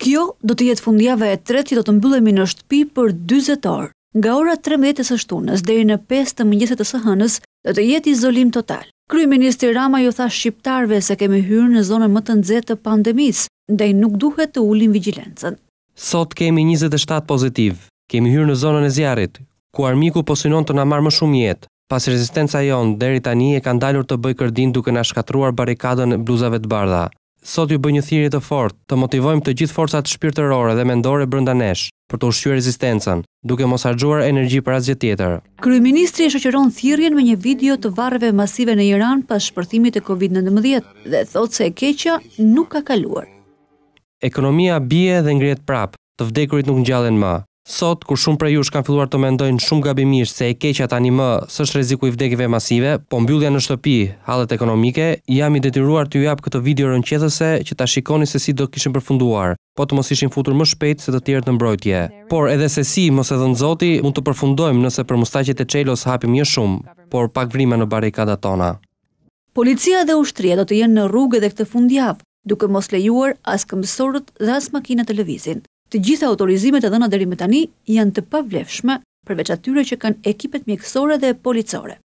Kjo do të jetë fundjave e tretë që do të mbyllemi në shtëpi për 20 orë. Nga ora 13 e së shtunës deri në 5 të mëngjesit të së hënës do të jetë izolim total. Kryeministri Rama ju tha shqiptarve se kemi hyrë në zonën më të nxehtë të pandemisë, ndaj nuk duhet të ulim vigjilencën. Sot kemi 27 pozitiv. Kemi hyrë në zonën e zjarrit, ku armiku po synon të na marrë më shumë jetë. Pas rezistenca jonë, deri tani e kanë dalur të bëj kërdin duke na shkatruar barikadën e bluzave të bardha. Sot ju bëj një thirrje të fortë, të motivojmë të gjithë forcat shpirtërore dhe mendore brenda nesh për të ushqyer rezistencën, duke mos harxuar energji për asgjë tjetër. Kryeministri e shoqëron thirrjen me një video të varreve masive në Iran pas shpërthimit të COVID-19 dhe thotë se e keqja nuk ka kaluar. Ekonomia bie dhe ngrihet prap, të vdekurit nuk ngjallen më. Sot, kur shumë prej jush kanë filluar të mendojnë shumë gabimisht se e keqja tani më s'është rreziku reziku i vdekive masive, po mbyllja në shtëpi, halet ekonomike, jam i detyruar të ju këtë video rënqetëse që ta shikoni se si do kishin përfunduar, po të mos ishin futur më shpejt se të tjertë në mbrojtje. Por edhe se si, mos edhe në zoti, mund të përfundojmë nëse për mustaqet e qelos hapim një shumë, por pak vrime në barikada tona. Policia dhe ushtria do të jenë në rrugë edhe këtë fundjavë, duke mos lejuar as këmbësorët dhe as makinat të lëvizin. Të gjitha autorizimet e dhëna deri më tani janë të pavlefshme përveç atyre që kanë ekipet mjekësore dhe policore.